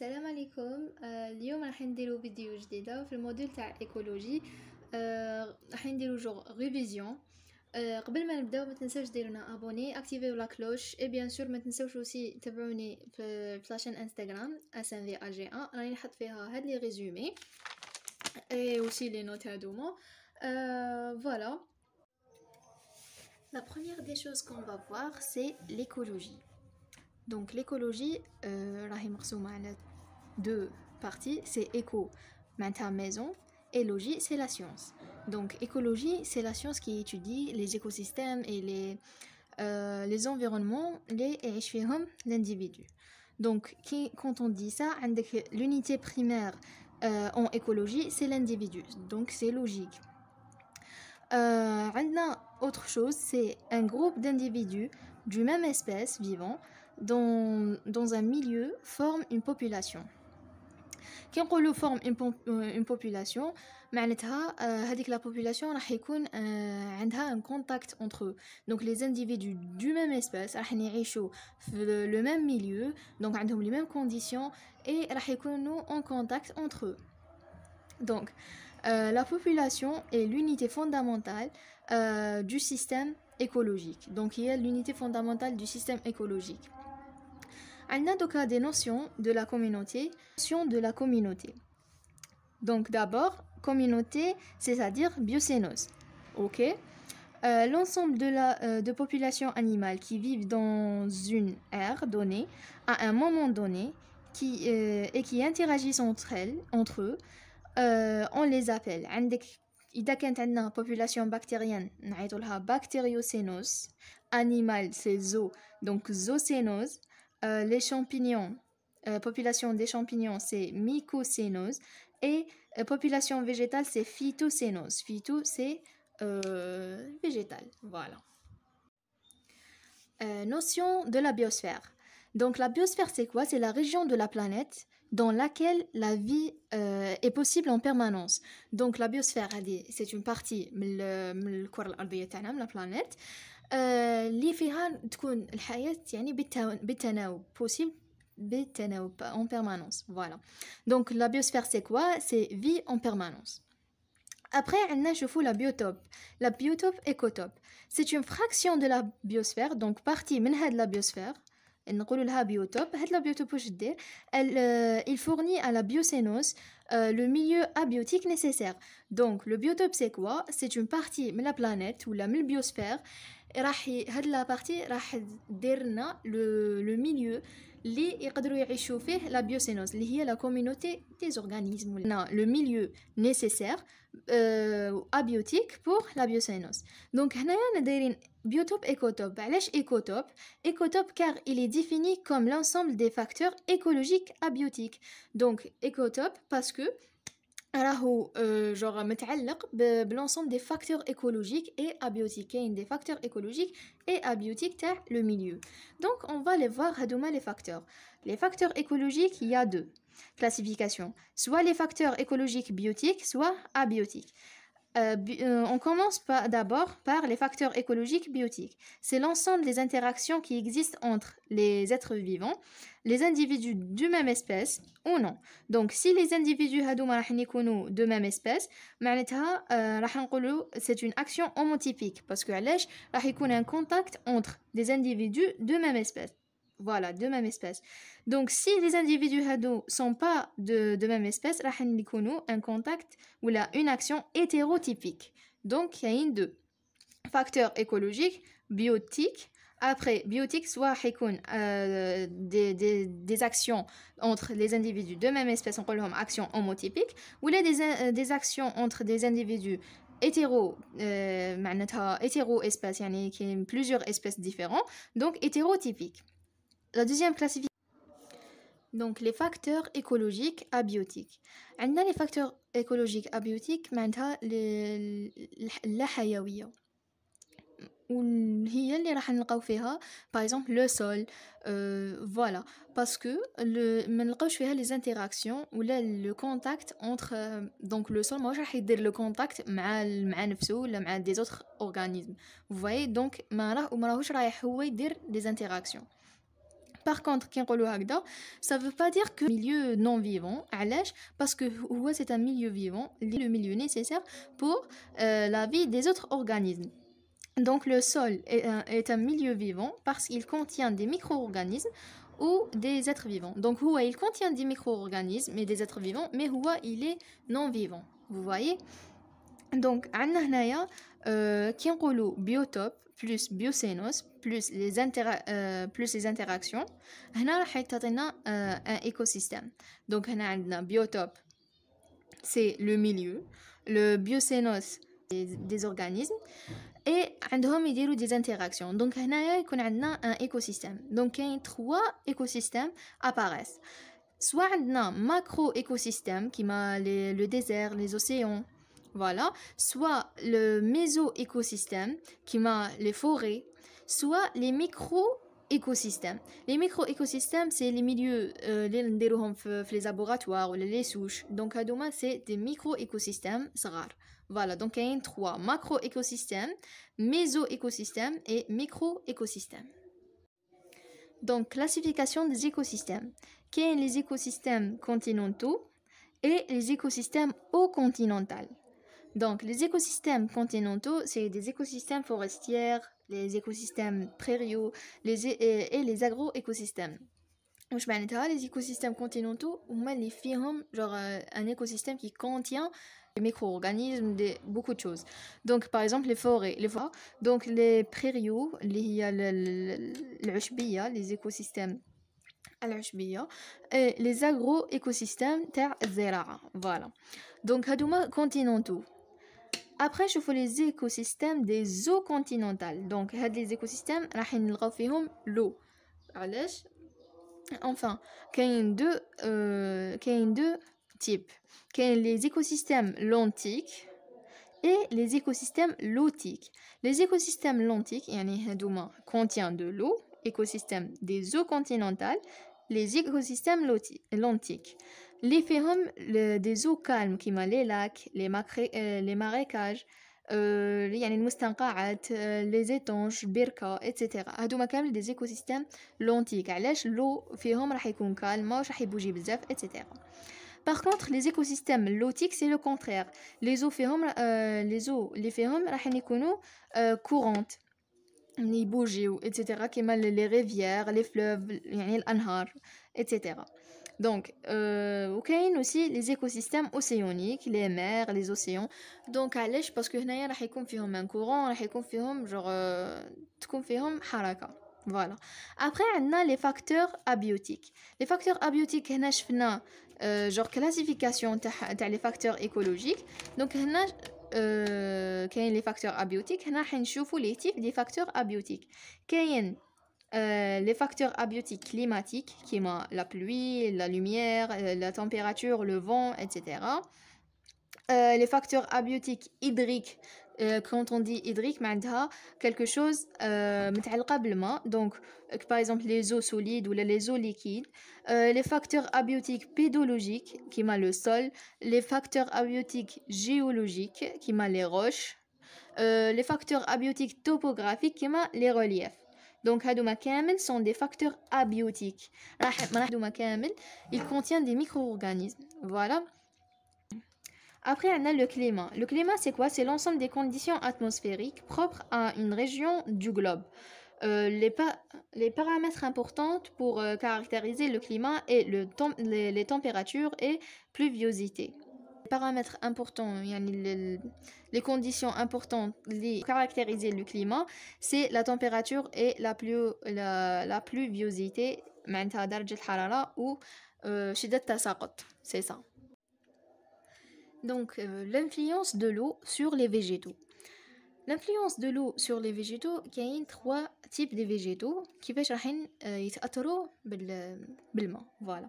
السلام عليكم nous اليوم راح نديرو فيديو جديده في الموديل تاع الايكولوجي راح نديرو جو ريفيزيون قبل ما نبداو La première des choses qu'on va voir, c'est l'écologie. Donc l'écologie, euh, deux parties, c'est éco, maintien maison, et logique, c'est la science. Donc écologie, c'est la science qui étudie les écosystèmes et les, euh, les environnements, les l'individu. Donc quand on dit ça, l'unité primaire euh, en écologie, c'est l'individu. Donc c'est logique. Euh, autre chose, c'est un groupe d'individus du même espèce vivant dans, dans un milieu forme une population forme une population mais elle que la population un contact entre eux donc les individus du même espèce chaud le même milieu donc à les mêmes conditions et recon nous en contact entre eux donc euh, la population est l'unité fondamentale euh, du système écologique donc il est l'unité fondamentale du système écologique on a donc des notions de la communauté, de la communauté. Donc d'abord, communauté, c'est-à-dire biocénose. OK euh, L'ensemble de la euh, de population animales qui vivent dans une aire donnée à un moment donné qui, euh, et qui interagissent entre elles, entre eux, on les appelle. إذا a une population bactérienne la bactériocénose animal c'est zoo donc zoocénose euh, les champignons, euh, population des champignons, c'est mycocénose. Et euh, population végétale, c'est phytocénose. Phyto, c'est végétal. Voilà. notion de la biosphère. Donc la biosphère, c'est quoi C'est la région de la planète dans laquelle la vie est possible en permanence. Donc la biosphère, c'est une partie de la planète. اللي فيها تكون الحياة يعني بالتناوب possible بالتناوب en permanence voilà donc la biosphère c'est quoi c'est vie en permanence après عندنا نشوفوا la biotope la biotope écotope c'est une fraction de la biosphère donc partie من هاد la biosphère نقولوا لها biotope هاد la biotope واش دير il fournit à la biocénose Euh, le milieu abiotique nécessaire. Donc, le biotope, c'est quoi C'est une partie de la planète ou de la biosphère. Et la partie le, le milieu li échauffer la biocénose est la communauté des organismes le milieu nécessaire ou euh, abiotique pour la biocénose donc Biotope écotope. Balash écotope. Écotope car il est défini comme l'ensemble des facteurs écologiques abiotiques. Donc écotope parce que euh, genre جوغ متعلق l'ensemble des facteurs écologiques et abiotiques et des facteurs écologiques et abiotiques تاع le milieu donc on va les voir هادوما les facteurs les facteurs écologiques il y a deux classifications soit les facteurs écologiques biotiques soit abiotiques euh, euh, on commence d'abord par les facteurs écologiques biotiques. C'est l'ensemble des interactions qui existent entre les êtres vivants, les individus d'une même espèce ou non. Donc si les individus hadouma de même espèce, euh, c'est une action homotypique parce que y a un contact entre des individus de même espèce. Voilà, de même espèce. Donc, si les individus ne sont pas de, même espèce, un contact ou une action hétérotypique. Donc, il y a une deux. Facteurs écologiques, biotiques, après, biotiques, soit euh, des, des, actions entre les individus de même espèce, on parle action homotypique, ou des, euh, des actions entre des individus hétéro, euh, hétéro-espèces, il y a plusieurs espèces différentes, donc hétérotypiques. La deuxième classification. Donc les facteurs écologiques abiotiques. عندنا les facteurs écologiques abiotiques معناتها لا C'est ce اللي راح نلقاو فيها par exemple le sol euh, voilà parce que le ما نلقاوش فيها les interactions ولا le contact entre euh, donc le sol ماهوش راح يدير le contact مع مع نفسه ولا مع des autres organismes vous voyez donc ما راه ما راهوش رايح هو يدير interactions par contre, ça ne veut pas dire que milieu non vivant, parce que c'est un milieu vivant, le milieu nécessaire pour euh, la vie des autres organismes. Donc le sol est un, milieu vivant parce qu'il contient des micro-organismes ou des êtres vivants. Donc il contient des micro-organismes et des êtres vivants, mais il est non vivant. Vous voyez Donc, on a euh, biotope, plus biocénose plus les euh, plus les interactions هنا راح euh, un écosystème donc هنا un biotope c'est le milieu le biocénose des organismes et عندهم يديروا des interactions donc on a un écosystème donc trois trois écosystèmes apparaissent soit un macro écosystème qui est le désert les océans voilà, soit le méso-écosystème qui m'a les forêts, soit les micro-écosystèmes. Les micro-écosystèmes, c'est les milieux, euh, les laboratoires les souches. Donc, à demain, c'est des micro-écosystèmes, c'est Voilà, donc il y a trois macro-écosystèmes, méso-écosystèmes et micro-écosystèmes. Donc, classification des écosystèmes. y a les écosystèmes continentaux et les écosystèmes océaniques. Donc, les écosystèmes continentaux, c'est des écosystèmes forestiers, les écosystèmes prairiaux les, et, les agro-écosystèmes. les les écosystèmes continentaux. un écosystème les genre genre euh, un écosystème qui contient des micro-organismes, beaucoup de choses. Donc, par exemple, les forêts. Les forêts donc, les prairiaux, les, les écosystèmes et les agro-écosystèmes, terre, Voilà. Donc, hadouma continentaux après fais les écosystèmes des eaux continentales donc les écosystèmes nous l'eau enfin il y a deux types a les écosystèmes lentiques et les écosystèmes lotiques les écosystèmes l'antique يعني هادوما contient de l'eau Écosystèmes des eaux continentales les écosystèmes lotiques les le, des eaux calmes qui les lacs, les, macré, euh, les marécages, euh, les euh, étanches, birka, etc. Hadouma kamel des écosystèmes lentiques. علاش l'eau فيهم راح يكون calme, ماهوش راح يبوجي etc. Par contre, les écosystèmes lotiques, c'est le contraire. Les eaux fihom, euh, les eaux les fihom راح يكونوا courantes. يبوجيو etc. كيما les rivières, les fleuves, يعني الأنهار, etc. Donc, euh, a aussi, les écosystèmes océaniques, les mers, les océans. Donc, allez parce que هنايا il y a un courant, راح يكون فيهم genre تكون euh, Voilà. Après, on a les facteurs abiotiques. Les facteurs abiotiques, هنا شفنا euh, genre classification des facteurs écologiques. Donc هنا euh, les facteurs abiotiques. on راح les types des facteurs abiotiques. Euh, les facteurs abiotiques climatiques, qui sont la pluie, la lumière, euh, la température, le vent, etc. Euh, les facteurs abiotiques hydriques, quand on dit hydrique, quelque chose euh, donc par exemple les eaux solides ou les eaux liquides, les facteurs abiotiques pédologiques, qui m'a le sol, les facteurs abiotiques géologiques, qui m'a les roches, les facteurs abiotiques topographiques, qui les reliefs. Donc Hadouma sont des facteurs abiotiques. Hadouma كامل ils contiennent des micro-organismes. Voilà. Après, on a le climat. Le climat, c'est quoi C'est l'ensemble des conditions atmosphériques propres à une région du globe. Euh, les, paramètres importants pour euh, caractériser le climat et les, les, températures et pluviosité paramètres importants, les conditions importantes qui caractérisent le climat, c'est la température et la, plus, la, la pluviosité, ou euh, c'est ça. Donc, euh, l'influence de l'eau sur les végétaux. L'influence de l'eau sur les végétaux, il y a trois types de végétaux qui peuvent être Voilà.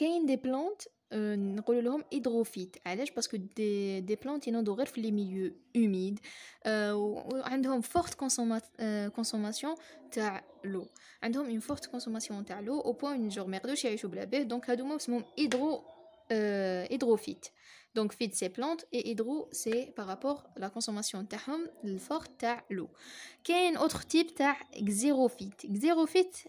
Il y a des plantes un colérome hydrophile, alors parce que des plantes ils ont d'ores les milieux humides, un euh, homme forte consomma consommation d'eau, un ont une forte consommation d'eau au point une germe de chez a choublabé, donc là du moment hydro euh, hydrophile, donc fit c'est plantes et hydro c'est par rapport la consommation d'eau forte d'eau. un autre type d'xérophite xérophite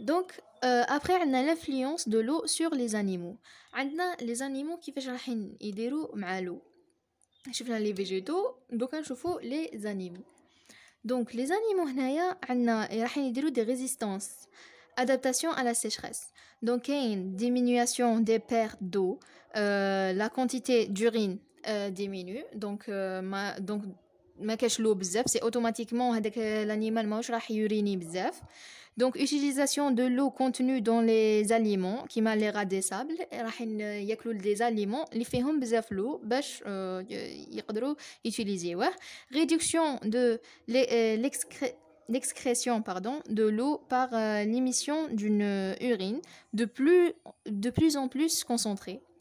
Donc, euh, après, on a l'influence de l'eau sur les animaux. On a les animaux qui font l'eau. On a les végétaux, donc on a les Les Donc, les animaux, on a des résistances, adaptation à la sécheresse donc une diminution des pertes d'eau euh, la quantité d'urine euh, diminue donc donc c'est automatiquement l'animal moche urine donc utilisation de l'eau contenue dans les aliments qui malheur à des sables rahi yeklou des aliments l'effet bezef l'eau pour yadrou utiliser wa Réduction de euh، l'excrétion pardon de l'eau par euh, l'émission d'une euh, urine de plus de plus en plus concentrée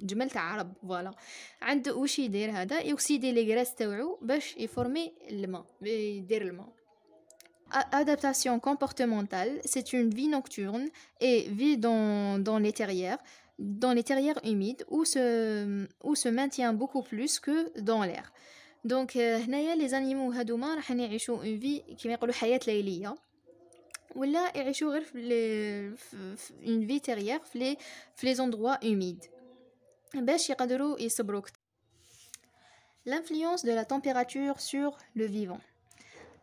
جمال voilà. عرب فوالا عنده hada, يدير هذا يوكسيدي لي غراس تاوعو باش يفورمي الماء dir الماء Adaptation comportementale, c'est une vie nocturne et vie dans, dans les terrières, dans les terrières humides où se, où se maintient beaucoup plus que dans l'air. Donc, euh, les animaux hadouma, ils ont une vie qui est la vie laïlia. Ou là, ils ont une vie terrière, les endroits humides. باش يقدروا L'influence de la température sur le vivant.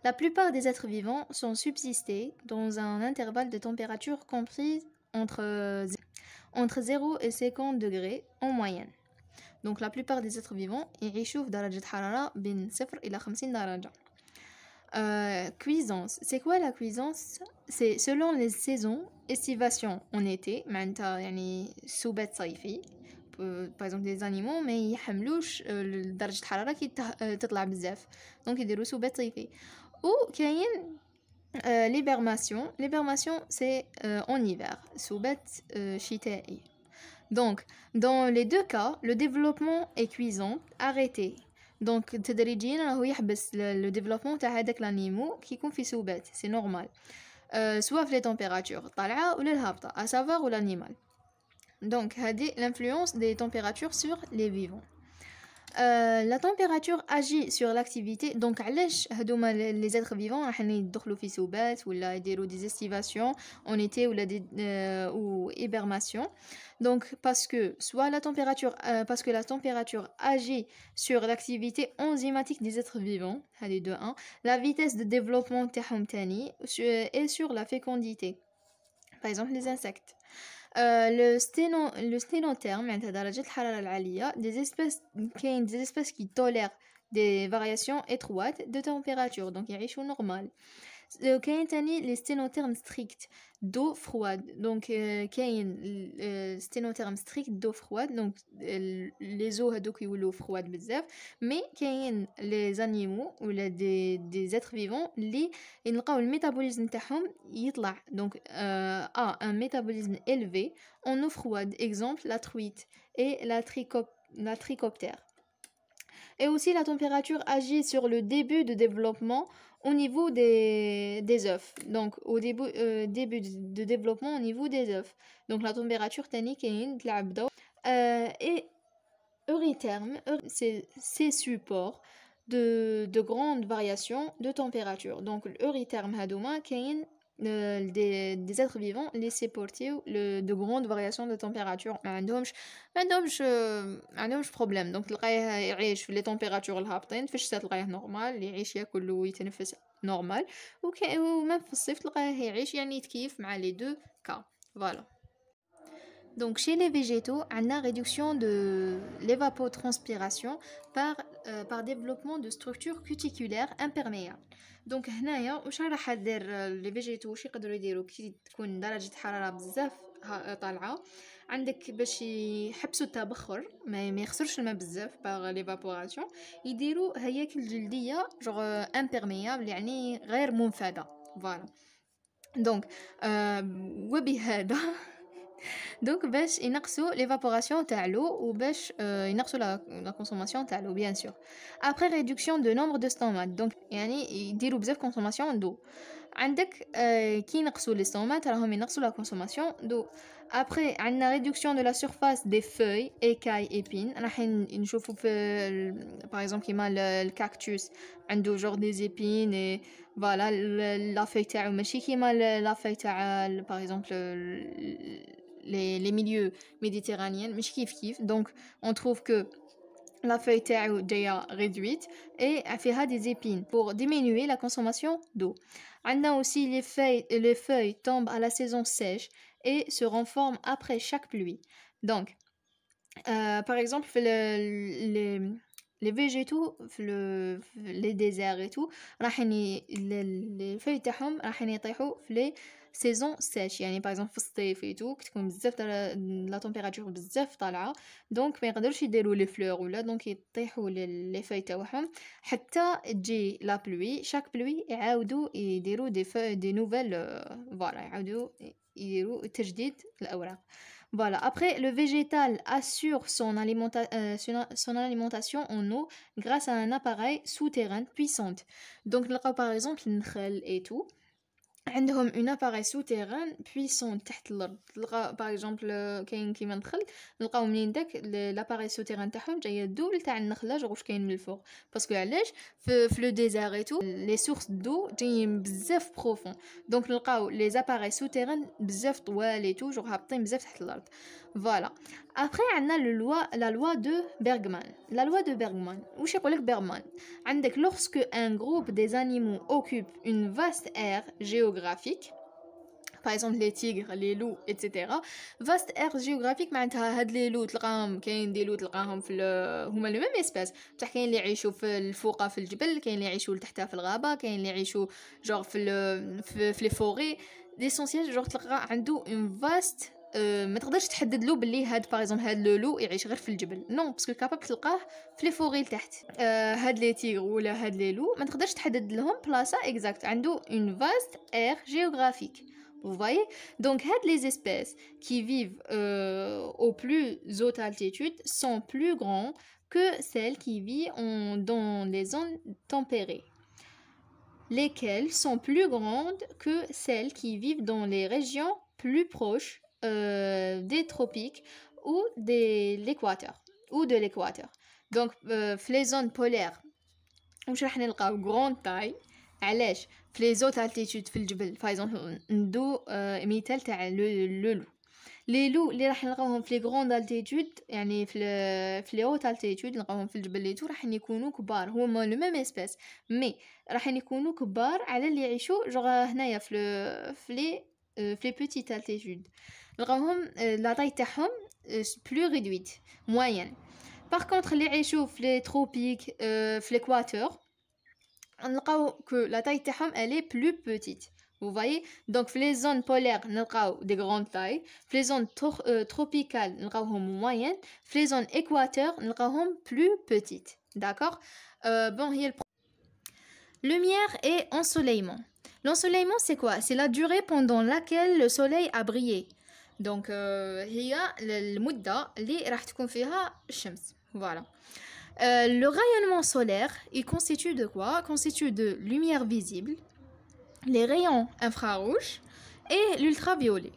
La plupart des êtres vivants sont subsistés dans un intervalle de température compris entre, euh, entre 0 et 50 degrés en moyenne. Donc la plupart des êtres vivants échouent dans la la بين 0 la 50 daraja. Euh, cuisance. C'est quoi la cuisance C'est selon les saisons, estivation en été, معناتها يعني euh, par exemple des animaux mais ils hamlouch euh, le degré de chaleur qui est euh, bzaf donc ils dérousse ou bétrifé ou il y a l'hibernation l'hibernation c'est en hiver soubet donc dans les deux cas le développement est cuisant arrêté donc tadrijin راهو le développement arrêté هذاك l'animal qui confie soubet c'est normal soit les températures طالعه ou l'hapta à savoir ou l'animal donc, l'influence des températures sur les vivants. Euh, la température agit sur l'activité donc allège les êtres vivants راح hein, ou bêtes ou les des estivations en été ou la euh, hibernation donc parce que soit la température euh, parce que la température agit sur l'activité enzymatique des êtres vivants la vitesse de développement تاعهم et sur la fécondité par exemple les insectes euh, le le sténotherme des espèces qui tolèrent des variations étroites de température donc يعيشوا normal euh, les tani les stricts d'eau froide. Donc, euh, les euh, sténotherme stricts d'eau froide. Donc, euh, les eaux hadouk l'eau froide Mais les animaux ou les, des, êtres vivants les le métabolisme تاعهم Donc, un métabolisme élevé en eau froide. Exemple, la truite et la, tricoptère la Et aussi, la température agit sur le début de développement au niveau des, des œufs. Donc, au euh, début, début de développement, au niveau des œufs. Donc, la température tannique est la euh, et Eurytherme, c'est support de, de grandes variations de température. Donc, l'eurytherme hadouma, une. Euh, des, êtres vivants laissés porter le, de grandes variations de température. Un homme, un homme, euh, un homme problème. Donc, euh, les températures températures, les températures normal, ويتنفس normal, les températures, il y les يعني les deux cas. Voilà. Donc chez les végétaux, on a réduction de l'évapotranspiration par, euh, par développement de structures cuticulaires imperméables. donc هنايا واش راح دير لي فيجيتو واش يقدروا يديروا كي تكون درجة حرارة بزاف طالعه عندك باش يحبسوا التبخر ما, ما يخسرش الماء بزاف باغ ليفابوراسيون يديروا هياكل جلديه جوغ امبيرميابل يعني غير منفذه فوالا دونك وبهذا donc, باش ينقصوا l'évaporation de l'eau ou باش ينقصوا euh, la consommation de l'eau bien sûr après réduction de nombre de stomates donc يعني يديروا de consommation d'eau Quand كي ينقصوا لي stomates راهم ينقصوا la consommation d'eau après عندنا réduction de la surface des feuilles écailles épines راح نشوفوا في par exemple كيما euh, a un genre des épines et voilà la feuille qui ماشي كيما euh, la par exemple les, milieux méditerranéens, mais kif Donc, on trouve que la feuille est déjà réduite et elle fait des épines pour diminuer la consommation d'eau. On a aussi les feuilles, les feuilles tombent à la saison sèche et se renforment après chaque pluie. Donc, par exemple, les, les végétaux, le, les déserts et tout, les feuilles saison sèche يعني باغ اكزومبل في الصيف اي تو كتكون بزاف لا تمبيراتور بزاف طالعه دونك ما يقدروش يديروا لي فلور ولا دونك يطيحوا لي فاي تاعهم حتى تجي يديروا Voilà, après, le végétal assure euh, son, son, alimentation en eau grâce à un appareil souterrain puissant. Donc, par exemple, et tout. عندهم اون اباري سوتيران بويسون تحت الارض تلقى باغ اكزومبل كاين كيما ندخل نلقاو منين داك لاباري سوتيران تاعهم جايه الدوبل تاع النخله جوغ واش كاين من الفوق باسكو علاش في لو ديزار اي تو لي سورس دو جايين بزاف بروفون دونك نلقاو لي اباري سوتيران بزاف طوال اي تو جو هابطين بزاف تحت الارض Voilà. Après, on a le loi, la loi de Bergman. La loi de Bergman. Ou je Bergman. Lorsque un groupe des animaux occupe une vaste aire géographique, par exemple les tigres, les loups, etc. Vaste aire géographique, معناتها à les loups تلقاهم كاين des loups تلقاهم في هما loups, même loups بصح vivent qui loups في الجبل des loups qui في loups loups في في, vivent une vaste ما تقدرش تحدد له باللي هاد باغ هاد لولو يعيش غير في الجبل نو باسكو كاباب تلقاه في لي فوري لتحت آه هاد لي تيغ ولا هاد لي لو ما تقدرش تحدد لهم بلاصه اكزاكت عنده اون فاست اير جيوغرافيك Vous voyez Donc, les espèces qui vivent euh, aux plus hautes altitudes sont plus grandes que celles qui vivent en, dans les zones tempérées, lesquelles sont plus grandes que celles qui vivent dans les régions plus proches euh, des tropiques ou de l'équateur ou de l'équateur دونك في لي زون بولير واش راح une grande taille علاش في لي زوت التيتود في الجبل باغ ندو آه مثال تاع لو لو لو لي لو اللي راح نلقاوهم في لي غروند التيتود يعني في في لي اوت التيتود نلقاوهم في الجبل لي تو راح يكونوا كبار هما لو ميم اسبيس مي راح يكونوا كبار على اللي يعيشوا جوغ هنايا في في لي les euh, petites altitudes. Euh, la taille euh, est plus réduite, moyenne. Par contre, les échoues, les tropiques, l'équateur, on que la taille elle est plus petite. Vous voyez Donc, les zones polaires, on des grandes tailles. Les zones tropicales, on moyennes. Les zones équateur, on plus petites. D'accord Bon, il Lumière et ensoleillement. L'ensoleillement, c'est quoi C'est la durée pendant laquelle le soleil a brillé. Donc, euh, il y a le Voilà. Euh, le rayonnement solaire, il constitue de quoi Constitue de lumière visible, les rayons infrarouges et l'ultraviolet.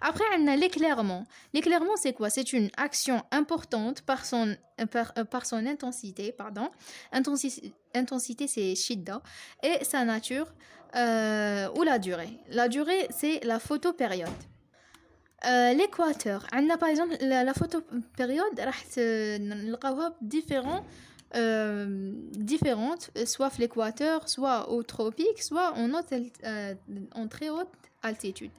Après, on a l'éclairement. L'éclairement, c'est quoi C'est une action importante par son, par, euh, son intensité, pardon. intensité, c'est shidda, et sa nature euh, ou la durée. La durée, c'est la photopériode. Euh, L'équateur, on a par exemple la, la photopériode, différents, euh, euh différentes, soit l'équateur, soit au tropique, soit en, haute, euh, en très haute altitude.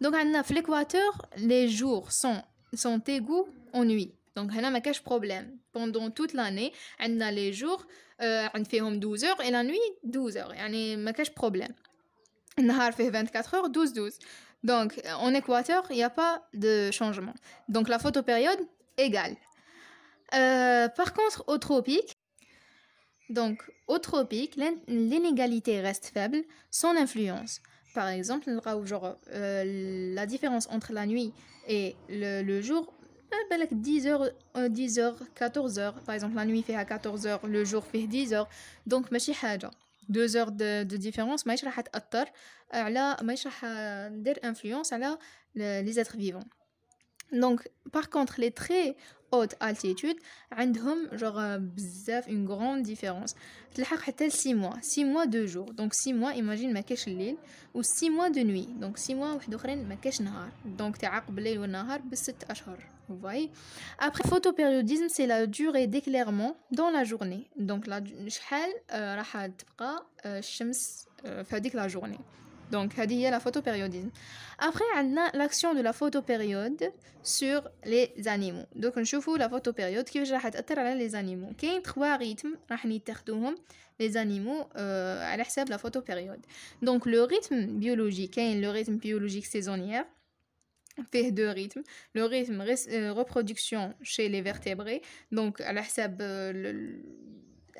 Donc, on a l'équateur, les jours sont, sont égaux en nuit. Donc, n'y a de problème. Pendant toute l'année, on a les jours, euh, on fait 12 heures et la nuit 12 heures. n'y a de problème. jour fait 24 heures, 12-12. Donc, en Équateur, il n'y a pas de changement. Donc, la photopériode égale. Euh, par contre, au tropique, donc, au tropique, l'inégalité reste faible, sans influence. Par exemple, genre, euh, la différence entre la nuit et le, le jour 10h 10h 14h par exemple la nuit fait à 14h le jour fait 10h donc ماشي حاجه 2 heures de, de différence ماهيش راح تاثر على ماهيش راح ندير influence sur les êtres vivants donc par contre les traits haute altitude عندهم genre euh, بزاف une grande différence تلحق حتى 6 mois 6 mois de jour donc 6 mois imagine ما كاش و 6 mois de nuit donc 6 mois واحد اخرين ما كاش نهار donc تعاقب الليل والنهار 6 اشهر vous voyez après photopériodisme c'est la durée d'éclairement dans la journée donc la شحال راح تبقى الشمس في هذيك la journée donc, dit la photopériodisme. Après, on a l'action de la photopériode sur les animaux. Donc, on la photopériode qui راح تأثر على les animaux. a trois rythmes راح les animaux euh, à على de la photopériode. Donc, le rythme biologique, le rythme biologique saisonnière. fait deux rythmes le rythme euh, reproduction chez les vertébrés donc على حساب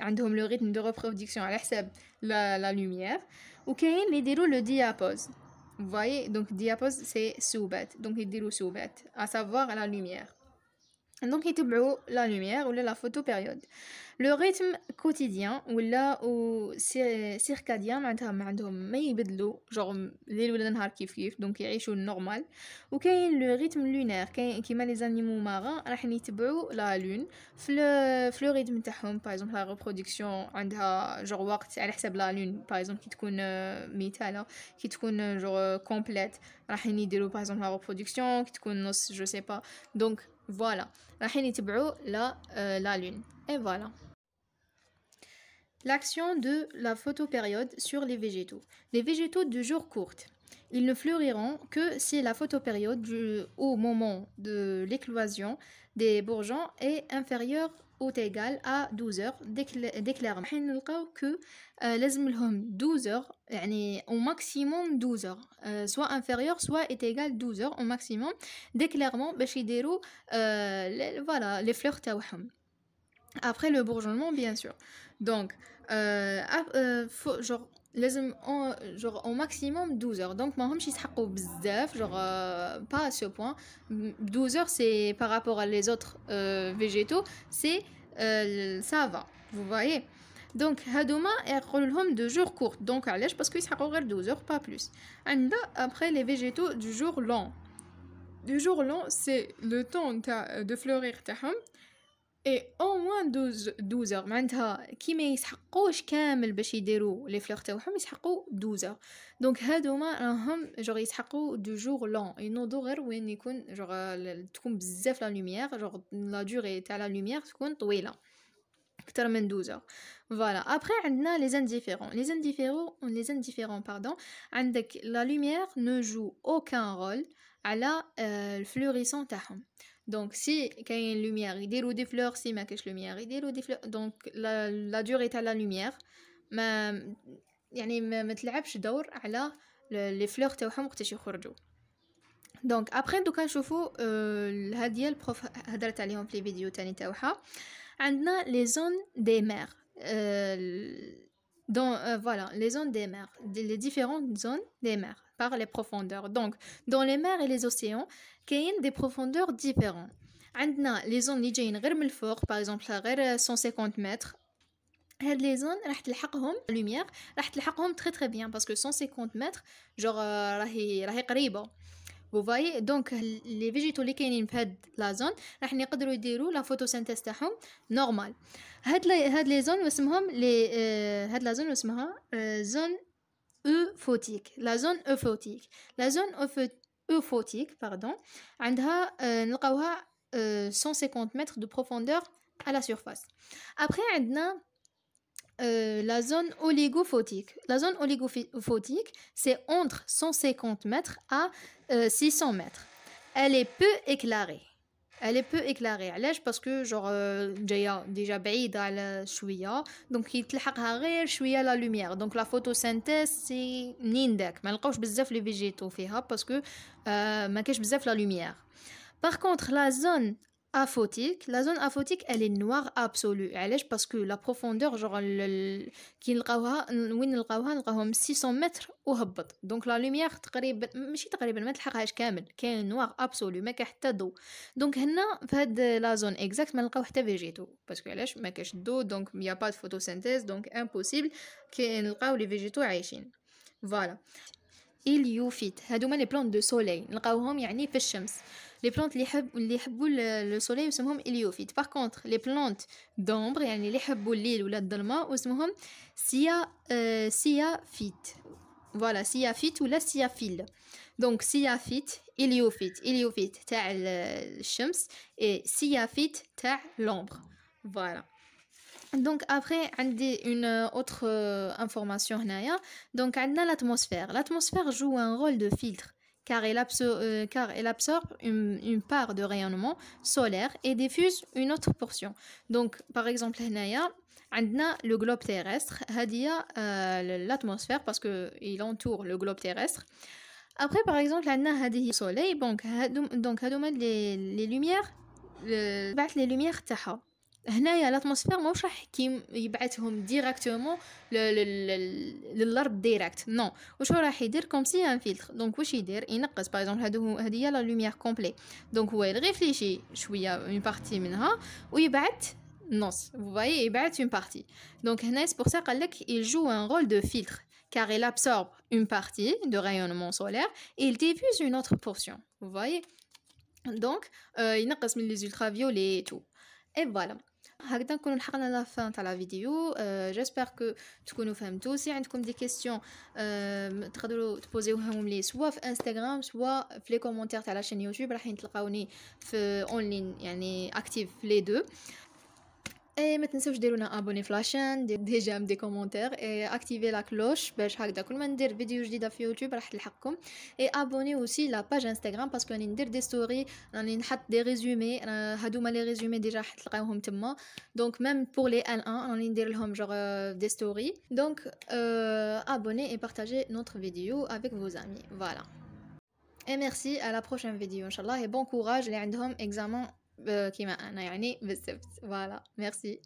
ils le rythme de reproduction à l'heure la lumière. OK, les déroulent le diapos. Vous voyez, donc diapose c'est souvettes. Donc les déroulent souvettes, à savoir la lumière. دونك يتبعوا لا لوميير ولا لا فوتو بيريود لو ريتم كوتيديان ولا و سيركاديان معناتها ما عندهم ما يبدلوا جوغ ليل ولا نهار كيف كيف دونك يعيشوا نورمال وكاين لو ريتم لونير كاين كيما لي زانيمو مارا راح يتبعوا لا لون في لو ريتم تاعهم باغ اكزومبل لا ريبرودكسيون عندها جوغ وقت على حساب لا لون باغ اكزومبل كي تكون ميتالا كي تكون جوغ كومبليت راح يديروا باغ اكزومبل لا ريبرودكسيون كي تكون نص جو سي با دونك Voilà, la يتبعوا la la lune et L'action de la photopériode sur les végétaux. Les végétaux de jour courte. Ils ne fleuriront que si la photopériode au moment de l'éclosion des bourgeons est inférieure ou égal à 12 heures d'éclairement Maintenant, نلقاو que لازم لهم 12 heures يعني au maximum 12 heures euh, soit inférieur soit est égal 12 heures au maximum d'éclairement باش يديروا voilà les fleurs تاعهم après le bourgeonnement bien sûr donc euh, euh genre les en au maximum 12 heures donc moi si ça genre euh, pas à ce point 12 heures c'est par rapport à les autres euh, végétaux c'est euh, ça va vous voyez donc à est le homme de jours courts donc à parce que ça aura 12 heures pas plus après les végétaux du jour long du jour long c'est le temps de fleurir اي او موان دوز دوزر معناتها كي ما يسحقوش كامل باش يديروا لي فلور تاعهم يسحقوا دوزر دونك هادوما راهم جوغ يسحقوا دو جور لون ينوضوا غير وين يكون جوغ تكون بزاف لا لوميير جوغ لا دوري تاع لا لوميير تكون طويله اكثر من 12 فوالا ابري عندنا لي انديفيرون لي انديفيرون لي انديفيرون باردون عندك لا لوميير نو جو اوكان رول على الفلوريسون آه، تاعهم Donc, si il y a une lumière, il déroule des fleurs. Si il y a une lumière, ils diront des fleurs. Donc, la, durée est à la lumière. Mais, il y a les fleurs qui sont en train de Donc, après, nous je vu euh, le prof qui a dans les vidéos. Nous avons les zones des mers. Euh, euh, voilà, les zones des mers. Les différentes zones des mers par les profondeurs. Donc, dans les mers et les océans, il y a des profondeurs différentes. On a des zones qui ne sont pas très fortes, par exemple, 150 mètres. Ces zones, la lumière les attire très bien parce que 150 mètres c'est très proche. Vous voyez, donc les végétaux qui sont dans cette zone on peuvent dire que la photosynthèse est normale. Cette euh, zone s'appelle euh, zone euphotique la zone euphotique la zone euphotique pardon عندها euh, نلقاوها 150 euh, mètres de profondeur à la surface après عندنا a euh, la zone oligophotique. La zone oligophotique, c'est entre 150 mètres à 600 mètres. Elle est peu éclairée elle est peu éclairée علاش parce que genre euh, est déjà بعيد على شويه donc il تلحقها غير à la lumière donc la photosynthèse c'est nindak. داك pas je بزاف les végétaux فيها parce que ne ما pas بزاف la lumière par contre la zone aphotique. La zone aphotique, elle est noire absolue. Elle est parce que la profondeur, genre, le, qui est le rawa, 600 mètres ou hubbot. Donc la lumière, je ne sais pas, je ne sais pas, je ne noir absolu, mais qu'il d'eau. Donc, là, la zone exacte, mais il y a végétaux. Parce que, il n'y a d'eau, donc il n'y a pas de photosynthèse, donc impossible qu'il y ait des végétaux aïchines. Voilà. Il y a les plantes de soleil. Il y a des plantes soleil les plantes qui aiment le soleil sont héliophytes. Par contre, les plantes d'ombre, yani les aiment ou la dalma, sont sia, euh, siaphytes. Voilà, siaphytes ou la Donc, siaphytes, héliophytes. Héliophytes, c'est le chums. Et siaphytes, c'est l'ombre. Voilà. Donc, après, on une autre euh, information. Donc, on a l'atmosphère. L'atmosphère joue un rôle de filtre. Euh, car elle, absorbe, une, part de rayonnement solaire et diffuse une autre portion. Donc, par exemple, هنايا عندنا le globe terrestre, Hadia euh, l'atmosphère parce que il entoure le globe terrestre. Après, par exemple, la le soleil, donc donc les, les lumières, les lumières تاعها. Il l'atmosphère qui va directement l'arbre direct. Non. Il va être comme s'il y a un filtre. Donc, il y a la lumière complète. Donc, il réfléchit. Il une partie. Ou il va être... Non. Vous voyez, il une partie. Donc, pour ça, il joue un rôle de filtre. Car il absorbe une partie du rayonnement solaire et il diffuse une autre portion. Vous voyez? Donc, euh, il n'a les ultraviolets et tout. Et voilà. C'est la fin de la vidéo, euh, j'espère que vous avez apprécié. Si vous avez des questions, vous pouvez me les poser sur Instagram soit dans les commentaires de la chaîne YouTube. Je serai active sur les deux. اي ما تنسوش ديروا ابوني à دير chaîne et دي كومونتير اي اكتيفي لا كلوش باش هكذا كل ما ندير فيديو جديده في يوتيوب راح تلحقكم اي ابوني اوسي لا باج انستغرام باسكو راني ندير دي ستوري راني نحط دي ريزومي هادوما لي ريزومي Et merci à la prochaine vidéo, Inch'Allah, et bon courage, les examen كيما انا يعني بالزفت فوالا ميرسي